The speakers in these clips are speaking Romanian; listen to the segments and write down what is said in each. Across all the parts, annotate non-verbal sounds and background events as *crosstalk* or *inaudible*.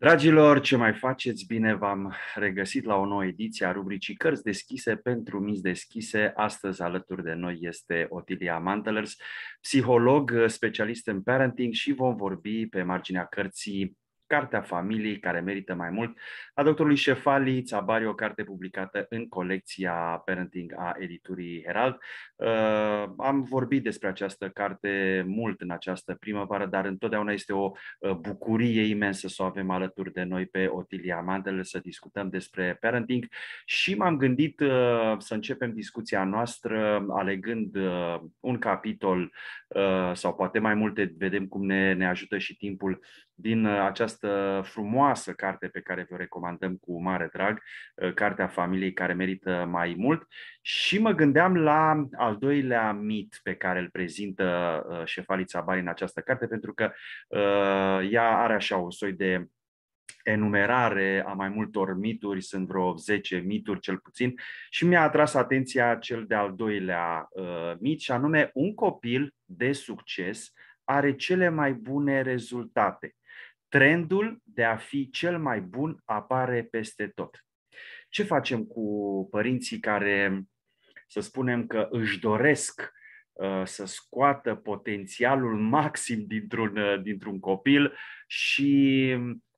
Dragilor, ce mai faceți? Bine v-am regăsit la o nouă ediție a rubricii Cărți deschise pentru mici deschise. Astăzi alături de noi este Otilia Mantelers, psiholog, specialist în parenting și vom vorbi pe marginea cărții Cartea familiei care merită mai mult, a doctorului Șefali Țabari, o carte publicată în colecția Parenting a editurii Herald. Uh, am vorbit despre această carte mult în această primăvară, dar întotdeauna este o uh, bucurie imensă să o avem alături de noi pe Otilia Mandel să discutăm despre parenting și m-am gândit uh, să începem discuția noastră alegând un capitol sau poate mai multe, vedem cum ne, ne ajută și timpul din uh, această frumoasă carte pe care vă recomandăm cu mare drag, uh, Cartea Familiei care merită mai mult. Și mă gândeam la al doilea mit pe care îl prezintă uh, șefalița Bari în această carte, pentru că ea are așa o soi de enumerare a mai multor mituri, sunt vreo 10 mituri cel puțin, și mi-a atras atenția cel de-al doilea mit, și anume un copil de succes are cele mai bune rezultate trendul de a fi cel mai bun apare peste tot. Ce facem cu părinții care, să spunem că își doresc uh, să scoată potențialul maxim dintr-un, uh, dintr-un copil și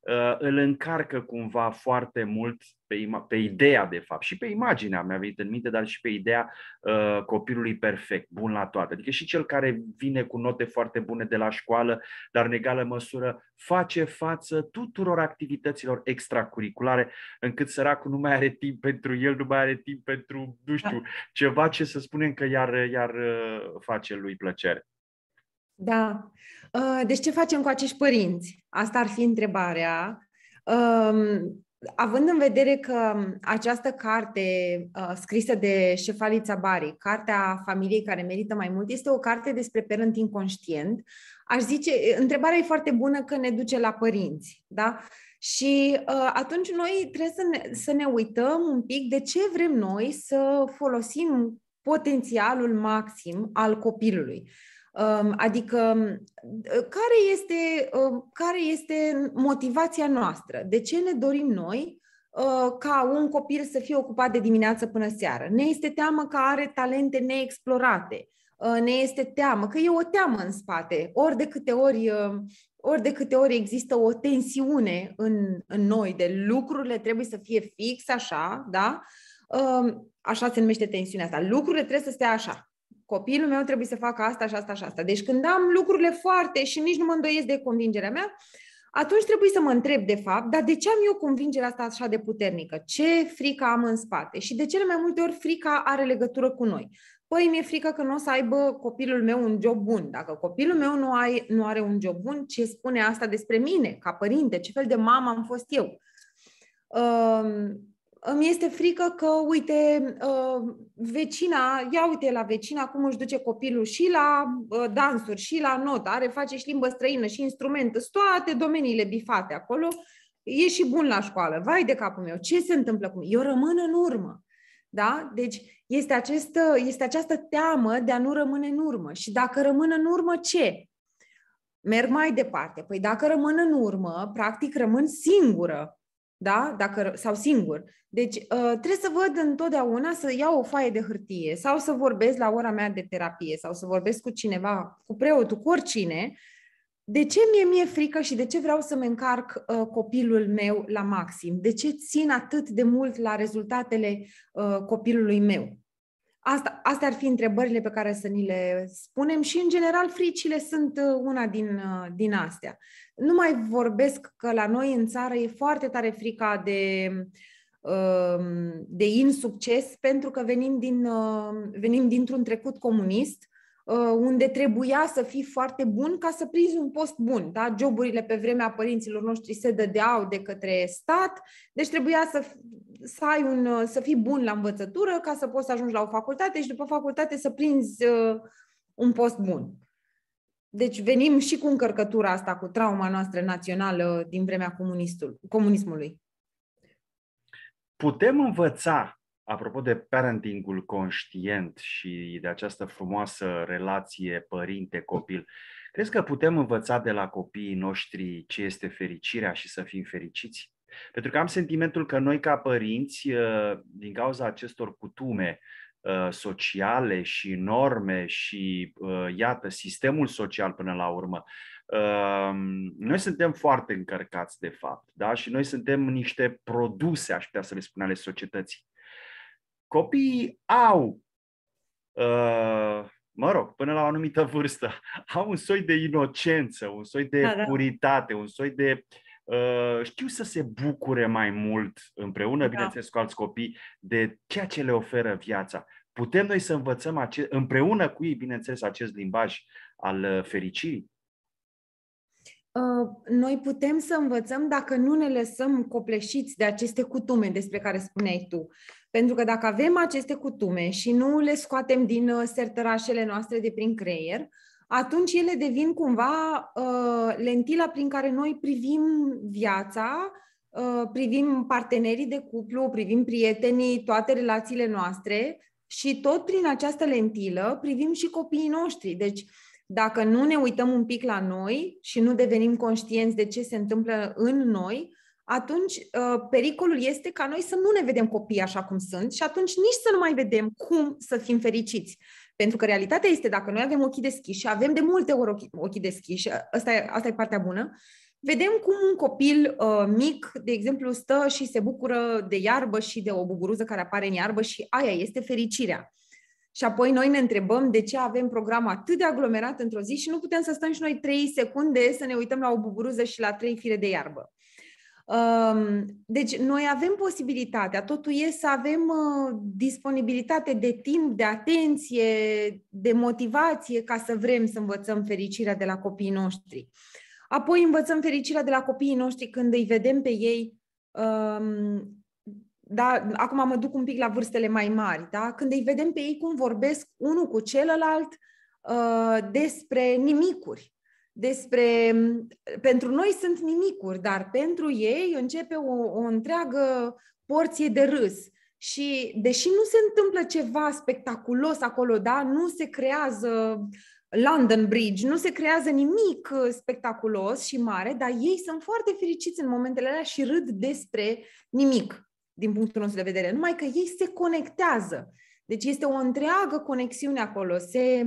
uh, îl încarcă cumva foarte mult pe, pe ideea, de fapt, și pe imaginea, mi-a venit în minte, dar și pe ideea uh, copilului perfect, bun la toate. Adică și cel care vine cu note foarte bune de la școală, dar în egală măsură face față tuturor activităților extracurriculare, încât săracul nu mai are timp pentru el, nu mai are timp pentru, nu da. știu, ceva ce să spunem că iar, iar uh, face lui plăcere. Da. Uh, deci ce facem cu acești părinți? Asta ar fi întrebarea. Um, având în vedere că um, această carte uh, scrisă de Șefalița Bari, Cartea familiei care merită mai mult, este o carte despre parenting conștient, aș zice, întrebarea e foarte bună că ne duce la părinți, da? Și uh, atunci noi trebuie să ne, să ne uităm un pic de ce vrem noi să folosim potențialul maxim al copilului. Um, adică, uh, care este, um, care este motivația noastră? De ce ne dorim noi uh, ca un copil să fie ocupat de dimineață până seară? Ne este teamă că are talente neexplorate, uh, ne este teamă, că e o teamă în spate. Ori de câte ori, ori de câte ori există o tensiune în, în noi de lucrurile trebuie să fie fix așa, da? Um, așa se numește tensiunea asta. Lucrurile trebuie să stea așa copilul meu trebuie să facă asta și asta și asta. Deci când am lucrurile foarte și nici nu mă îndoiesc de convingerea mea, atunci trebuie să mă întreb, de fapt, dar de ce am eu convingerea asta așa de puternică? Ce frică am în spate? Și de cele mai multe ori frica are legătură cu noi. Păi, mi-e frică că nu o să aibă copilul meu un job bun. Dacă copilul meu nu, ai, nu are un job bun, ce spune asta despre mine, ca părinte? Ce fel de mamă am fost eu? îmi este frică că, uite, uh, vecina, ia uite la vecina cum își duce copilul și la uh, dansuri, și la notă are, face și limbă străină, și instrument, toate domeniile bifate acolo, e și bun la școală, vai de capul meu, ce se întâmplă cu mine? Eu rămân în urmă. Da? Deci este, acest, uh, este această teamă de a nu rămâne în urmă. Și dacă rămân în urmă, ce? Merg mai departe. Păi dacă rămân în urmă, practic rămân singură da? Dacă, sau singur. Deci uh, trebuie să văd întotdeauna să iau o foaie de hârtie sau să vorbesc la ora mea de terapie sau să vorbesc cu cineva, cu preotul, cu oricine, de ce mie mi-e frică și de ce vreau să mă încarc uh, copilul meu la maxim? De ce țin atât de mult la rezultatele uh, copilului meu? Asta, astea ar fi întrebările pe care să ni le spunem și, în general, fricile sunt uh, una din, uh, din astea. Nu mai vorbesc că la noi în țară e foarte tare frica de, um, de insucces pentru că venim, din, uh, venim dintr-un trecut comunist unde trebuia să fii foarte bun ca să prinzi un post bun. Da? Joburile pe vremea părinților noștri se dădeau de către stat, deci trebuia să să, ai un, uh, să fii bun la învățătură ca să poți să ajungi la o facultate și după facultate să prinzi uh, un post bun. Deci venim și cu încărcătura asta, cu trauma noastră națională din vremea comunismului. Putem învăța, apropo de parentingul conștient și de această frumoasă relație părinte-copil, crezi că putem învăța de la copiii noștri ce este fericirea și să fim fericiți? Pentru că am sentimentul că noi, ca părinți, ă, din cauza acestor cutume ă, sociale și norme și, ă, iată, sistemul social până la urmă, noi suntem foarte încărcați, de fapt, da? și noi suntem niște produse, aș putea să le spun, ale societății. Copiii au mă rog, până la o anumită vârstă, *laughs* au un soi de inocență, un soi de da, da. puritate, un soi de Ă, știu să se bucure mai mult împreună, da. bineînțeles, cu alți copii, de ceea ce le oferă viața. Putem noi să învățăm ace- împreună cu ei, bineînțeles, acest limbaj al ă, fericirii? Ă, noi putem să învățăm dacă nu ne lăsăm copleșiți de aceste cutume despre care spuneai tu. Pentru că dacă avem aceste cutume și nu le scoatem din sertărașele noastre de prin creier, uh, atunci ele devin cumva uh, lentila prin care noi privim viața, uh, privim partenerii de cuplu, privim prietenii, toate relațiile noastre și tot prin această lentilă privim și copiii noștri. Deci, dacă nu ne uităm un pic la noi și nu devenim conștienți de ce se întâmplă în noi, atunci uh, pericolul este ca noi să nu ne vedem copiii așa cum sunt și atunci nici să nu mai vedem cum să fim fericiți. Pentru că realitatea este, dacă noi avem ochii deschiși și avem de multe ori ochii, ochii deschiși, asta e, asta e partea bună, vedem cum un copil uh, mic, de exemplu, stă și se bucură de iarbă și de o buburuză care apare în iarbă și aia este fericirea. Și apoi noi ne întrebăm de ce avem program atât de aglomerat într-o zi și nu putem să stăm și noi trei secunde să ne uităm la o buburuză și la trei fire de iarbă. Deci, noi avem posibilitatea, totul e să avem uh, disponibilitate de timp, de atenție, de motivație ca să vrem să învățăm fericirea de la copiii noștri. Apoi învățăm fericirea de la copiii noștri când îi vedem pe ei. Um, da, acum mă duc un pic la vârstele mai mari, da? când îi vedem pe ei cum vorbesc unul cu celălalt uh, despre nimicuri despre, mm, pentru noi sunt nimicuri, dar pentru ei începe o, o întreagă porție de râs. Și deși nu se întâmplă ceva spectaculos acolo, da, nu se creează London Bridge, nu se creează nimic uh, spectaculos și mare, dar ei sunt foarte fericiți în momentele alea și râd despre nimic din punctul nostru de vedere, numai că ei se conectează deci este o întreagă conexiune acolo. Se,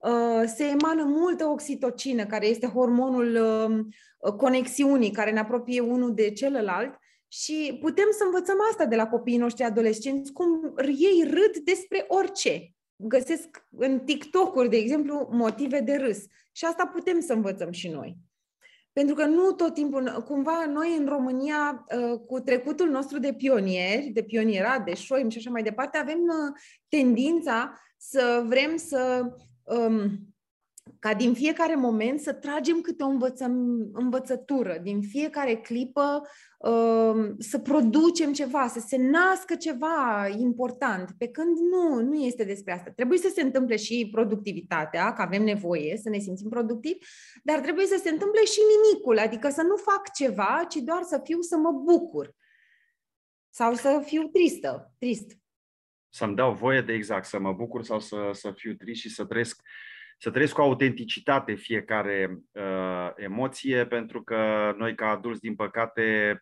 uh, se emană multă oxitocină, care este hormonul um, uh, conexiunii, care ne apropie unul de celălalt. Și putem să învățăm asta de la copiii noștri adolescenți, cum ei râd despre orice. Găsesc în TikTok-uri, de exemplu, motive de râs. Și asta putem să învățăm și noi. Pentru că nu tot timpul, cumva noi în România, uh, cu trecutul nostru de pionieri, de pionierat, de șoim și așa mai departe, avem uh, tendința să vrem să um, ca din fiecare moment să tragem câte o învăță, învățătură, din fiecare clipă um, să producem ceva, să se nască ceva important, pe când nu, nu este despre asta. Trebuie să se întâmple și productivitatea, că avem nevoie să ne simțim productivi, dar trebuie să se întâmple și nimicul, adică să nu fac ceva, ci doar să fiu să mă bucur sau să fiu tristă, trist să-mi dau voie de exact, să mă bucur sau să, să fiu trist și să trăiesc să trăiesc cu autenticitate fiecare uh, emoție, pentru că noi ca adulți, din păcate,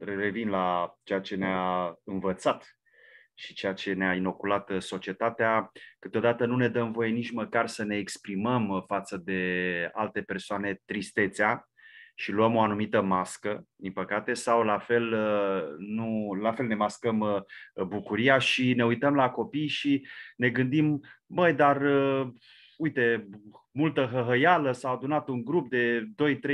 revin la ceea ce ne-a învățat și ceea ce ne-a inoculat uh, societatea, câteodată nu ne dăm voie nici măcar să ne exprimăm uh, față de alte persoane tristețea și luăm o anumită mască, din păcate, sau la fel, uh, nu, la fel ne mascăm bucuria și ne uităm la copii și ne gândim, băi, dar uite, multă hăhăială, s-a adunat un grup de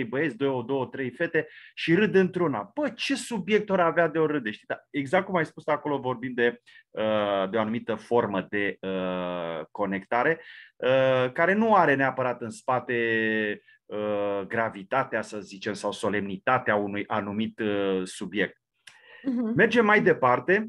2-3 băieți, 2 3 fete și râd într-una. Bă, ce subiect ori avea de o râde, știi? Dar exact cum ai spus acolo, vorbim de, uh, de o anumită formă de uh, conectare, uh, care nu are neapărat în spate gravitatea, să zicem, sau solemnitatea unui anumit subiect. Mhm. Mergem mai departe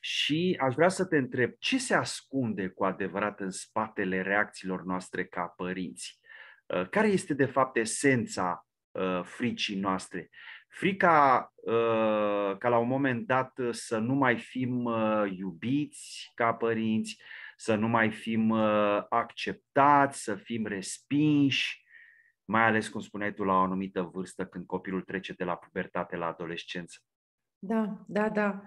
și aș vrea să te întreb, ce se ascunde cu adevărat în spatele reacțiilor noastre ca părinți? Uh, care este, de fapt, esența uh, fricii noastre? Frica uh, ca la un moment dat să nu mai fim iubiți ca părinți, să nu mai fim acceptați, să fim respinși, mai ales, cum spuneai tu, la o anumită vârstă, când copilul trece de la pubertate la adolescență. Da, da, da.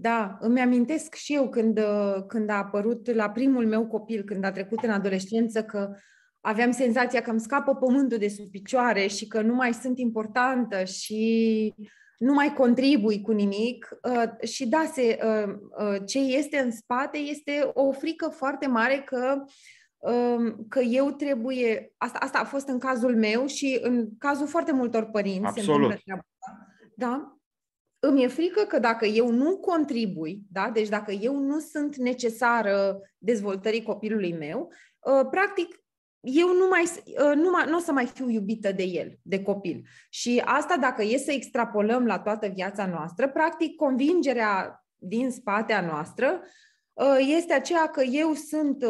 Da, îmi amintesc și eu când, uh, când a apărut la primul meu copil, când a trecut în adolescență, că aveam senzația că îmi scapă pământul de sub picioare și că nu mai sunt importantă și nu mai contribui cu nimic. Uh, și da, se, uh, ce este în spate este o frică foarte mare că um, că eu trebuie, asta, asta a fost în cazul meu și în cazul foarte multor părinți. Absolut. Se Da? îmi e frică că dacă eu nu contribui, da? deci dacă eu nu sunt necesară dezvoltării copilului meu, ă, practic eu nu, mai, ă, nu, mai, nu o să mai fiu iubită de el, de copil. Și asta dacă e să extrapolăm la toată viața noastră, practic convingerea din spatea noastră ă, este aceea că eu sunt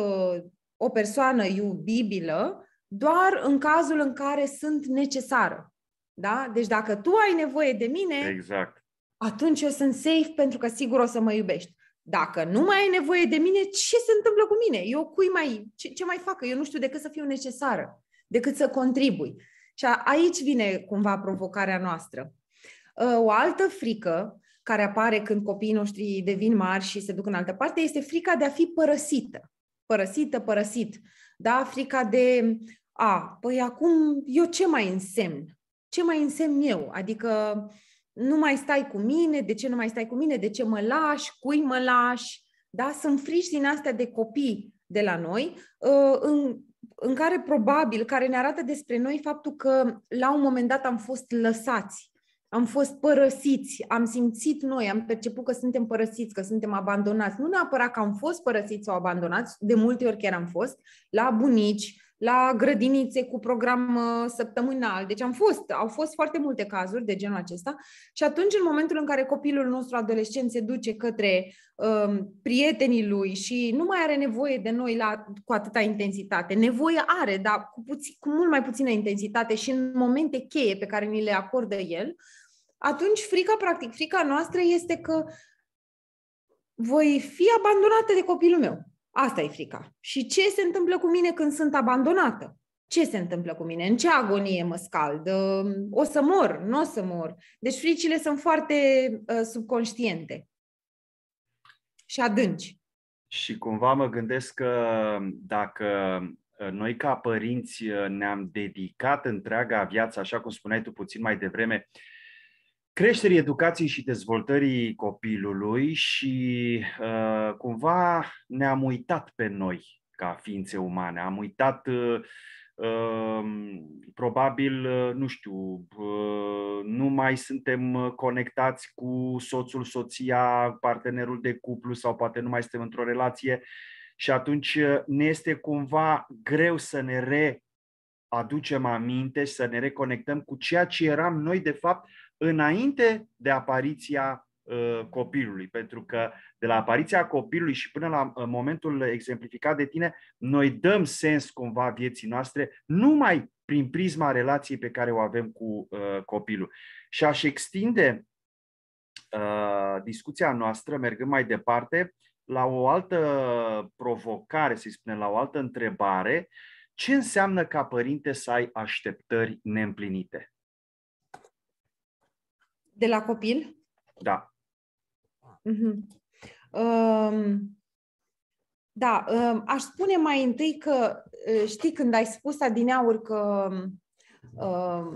o persoană iubibilă doar în cazul în care sunt necesară. Da? Deci dacă tu ai nevoie de mine, exact atunci eu sunt safe pentru că sigur o să mă iubești. Dacă nu mai ai nevoie de mine, ce se întâmplă cu mine? Eu cui mai, ce, ce mai fac? Eu nu știu decât să fiu necesară, decât să contribui. Și aici vine cumva provocarea noastră. Ă, o altă frică care apare când copiii noștri devin mari și se duc în altă parte este frica de a fi părăsită. Părăsită, părăsit. Da? Frica de, a, păi acum eu ce mai însemn? Ce mai însemn eu? Adică uh, nu mai stai cu mine, de ce nu mai stai cu mine, de ce mă lași, cui mă lași, da? Sunt frici din astea de copii de la noi, uh, în, în care probabil, care ne arată despre noi faptul că la un moment dat am fost lăsați, am fost părăsiți, am simțit noi, am perceput că suntem părăsiți, că suntem abandonați. Nu neapărat că am fost părăsiți sau abandonați, de multe ori chiar am fost, la bunici, la grădinițe cu program uh, săptămânal. Deci am fost, au fost foarte multe cazuri de genul acesta și atunci în momentul în care copilul nostru adolescent se duce către um, prietenii lui și nu mai are nevoie de noi la, cu atâta intensitate. Nevoie are, dar cu, puțin, cu mult mai puțină intensitate și în momente cheie pe care ni le acordă el, atunci frica, practic, frica noastră este că voi fi abandonată de copilul meu Asta e frica. Și ce se întâmplă cu mine când sunt abandonată? Ce se întâmplă cu mine? În ce agonie mă scald? O să mor? Nu o să mor? Deci fricile sunt foarte ă, subconștiente și adânci. Și cumva mă gândesc că dacă ă, noi ca părinți ă, ne-am dedicat întreaga viață, așa cum spuneai tu puțin mai devreme, creșterii educației și dezvoltării copilului și uh, cumva ne-am uitat pe noi ca ființe umane. Am uitat uh, um, probabil, uh, nu știu, uh, nu mai suntem conectați cu soțul, soția, partenerul de cuplu sau poate nu mai suntem într-o relație și atunci uh, ne este cumva greu să ne re aducem aminte și să ne reconectăm cu ceea ce eram noi, de fapt, înainte de apariția uh, copilului, pentru că de la apariția copilului și până la uh, momentul exemplificat de tine, noi dăm sens cumva vieții noastre numai prin prisma relației pe care o avem cu uh, copilul. Și aș extinde uh, discuția noastră, mergând mai departe, la o altă provocare, să spunem, la o altă întrebare, ce înseamnă ca părinte să ai așteptări neîmplinite? De la copil? Da. Uh-huh. Um, da, um, aș spune mai întâi că, știi, când ai spus adineauri că um,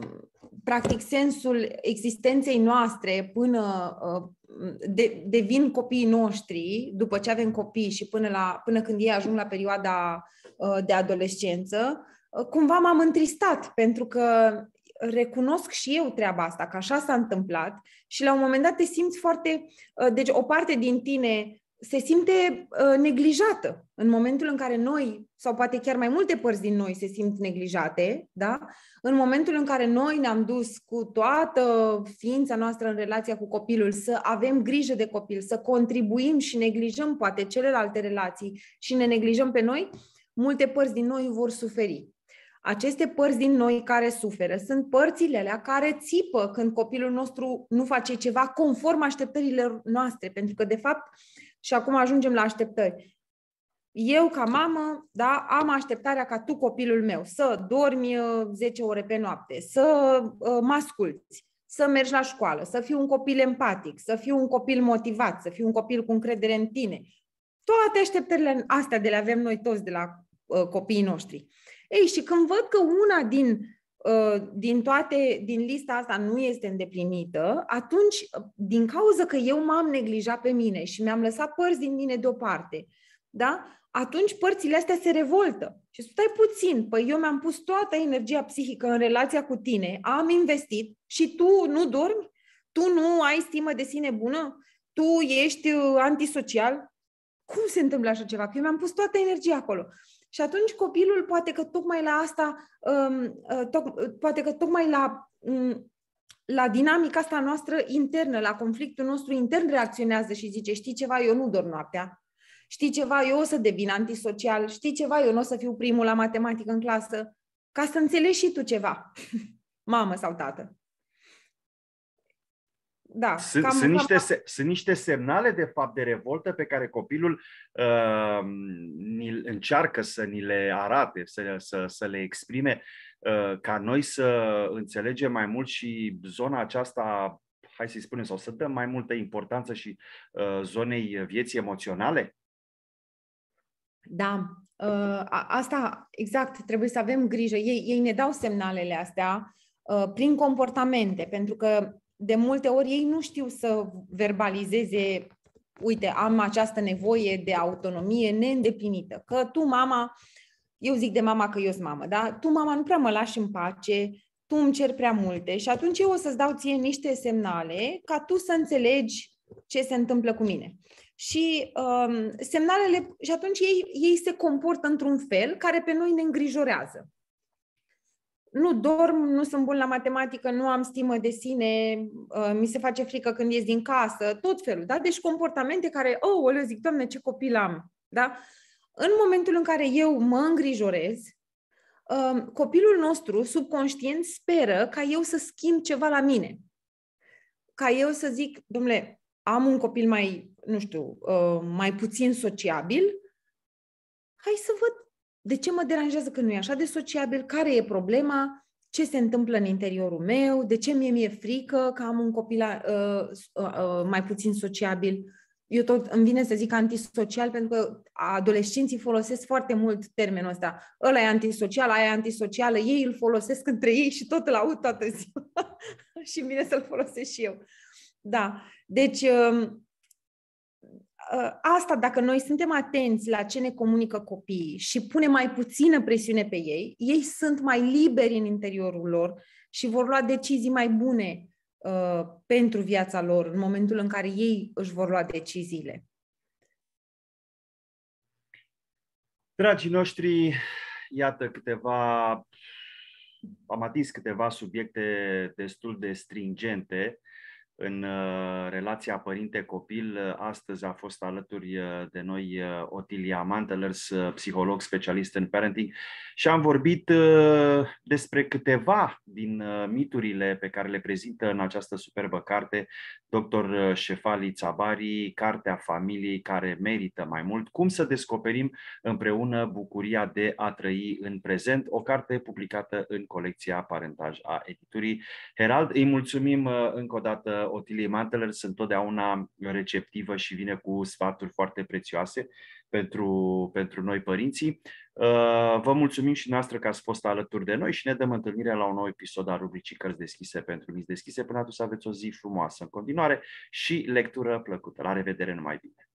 practic sensul existenței noastre până de, devin copiii noștri, după ce avem copii și până, la, până când ei ajung la perioada de adolescență, cumva m-am întristat pentru că recunosc și eu treaba asta, că așa s-a întâmplat și la un moment dat te simți foarte... Uh, deci o parte din tine se simte uh, neglijată în momentul în care noi, sau poate chiar mai multe părți din noi se simt neglijate, da? În momentul în care noi ne-am dus cu toată ființa noastră în relația cu copilul să avem grijă de copil, să contribuim și neglijăm poate celelalte relații și ne neglijăm pe noi, multe părți din noi vor suferi aceste părți din noi care suferă sunt părțile alea care țipă când copilul nostru nu face ceva conform așteptărilor noastre, pentru că, de fapt, și acum ajungem la așteptări. Eu, ca mamă, da, am așteptarea ca tu, copilul meu, să dormi 10 uh, ore pe noapte, să uh, mă asculți, să mergi la școală, să fii un copil empatic, să fii un copil motivat, să fii un copil cu încredere în tine. Toate așteptările astea de le avem noi toți de la uh, copiii noștri. Ei, și când văd că una din, uh, din toate, din lista asta nu este îndeplinită, atunci, din cauza că eu m-am neglijat pe mine și mi-am lăsat părți din mine deoparte, da? atunci părțile astea se revoltă. Și stai puțin, păi eu mi-am pus toată energia psihică în relația cu tine, am investit și tu nu dormi? Tu nu ai stimă de sine bună? Tu ești uh, antisocial? Cum se întâmplă așa ceva? Că eu mi-am pus toată energia acolo. Și atunci copilul poate că tocmai la asta, um, uh, toc, uh, poate că tocmai la, mm, la dinamica asta noastră internă, la conflictul nostru intern reacționează și zice, știi ceva, eu nu dorm noaptea, știi ceva, eu o să devin antisocial, știi ceva, eu nu o să fiu primul la matematică în clasă, ca să înțelegi și tu ceva, *laughs* mamă sau tată da, sunt, cam, sunt, niște, cam... sunt niște semnale de fapt de revoltă pe care copilul uh, ni, încearcă să ni le arate, să, să, să le exprime, uh, ca noi să înțelegem mai mult și zona aceasta, hai să-i spunem, sau să dăm mai multă importanță și uh, zonei vieții emoționale? Da, uh, asta exact, trebuie să avem grijă. Ei, ei ne dau semnalele astea uh, prin comportamente, pentru că de multe ori ei nu știu să verbalizeze uite, am această nevoie de autonomie neîndeplinită, că tu, mama, eu zic de mama că eu sunt mamă, da? Tu, mama, nu prea mă lași în pace, tu îmi cer prea multe și atunci eu o să-ți dau ție niște semnale ca tu să înțelegi ce se întâmplă cu mine. Și um, semnalele, și atunci ei, ei se comportă într-un fel care pe noi ne îngrijorează nu dorm, nu sunt bun la matematică, nu am stimă de sine, uh, mi se face frică când ies din casă, tot felul, da? Deci comportamente care, oh, o zic, doamne, ce copil am, da? În momentul în care eu mă îngrijorez, um, copilul nostru subconștient speră ca eu să schimb ceva la mine. Ca eu să zic, domnule, am un copil mai, nu știu, uh, mai puțin sociabil, hai să văd de ce mă deranjează că nu e așa de sociabil, care e problema, ce se întâmplă în interiorul meu, de ce mie mi-e frică că am un copil uh, uh, uh, mai puțin sociabil. Eu tot îmi vine să zic antisocial pentru că adolescenții folosesc foarte mult termenul ăsta. Ăla e antisocial, aia e antisocială, ei îl folosesc între ei și tot îl aud toată ziua. *laughs* și vine să-l folosesc și eu. Da, deci... Uh, Ă, asta, dacă noi suntem atenți la ce ne comunică copiii și punem mai puțină presiune pe ei, ei sunt mai liberi în interiorul lor și vor lua decizii mai bune uh, pentru viața lor în momentul în care ei își vor lua deciziile. Dragii noștri, iată câteva, am atins câteva subiecte destul de stringente în uh, relația părinte-copil. Uh, astăzi a fost alături uh, de noi Otilia Mantelers, psiholog specialist în parenting și am vorbit despre câteva din miturile pe care le prezintă în această superbă carte dr. Șefali Țabari, Cartea Familiei care merită mai mult, cum să descoperim împreună bucuria de a trăi în prezent, o carte publicată în colecția Parentaj a editurii. Herald, îi mulțumim încă o dată Otilie Manteler sunt totdeauna receptivă și vine cu sfaturi foarte prețioase pentru, pentru noi părinții. Uh, vă mulțumim și noastră că ați fost alături de noi și ne dăm întâlnire la un nou episod al rubricii Cărți deschise pentru mici deschise. Până atunci aveți o zi frumoasă în continuare și lectură plăcută. La revedere, numai bine!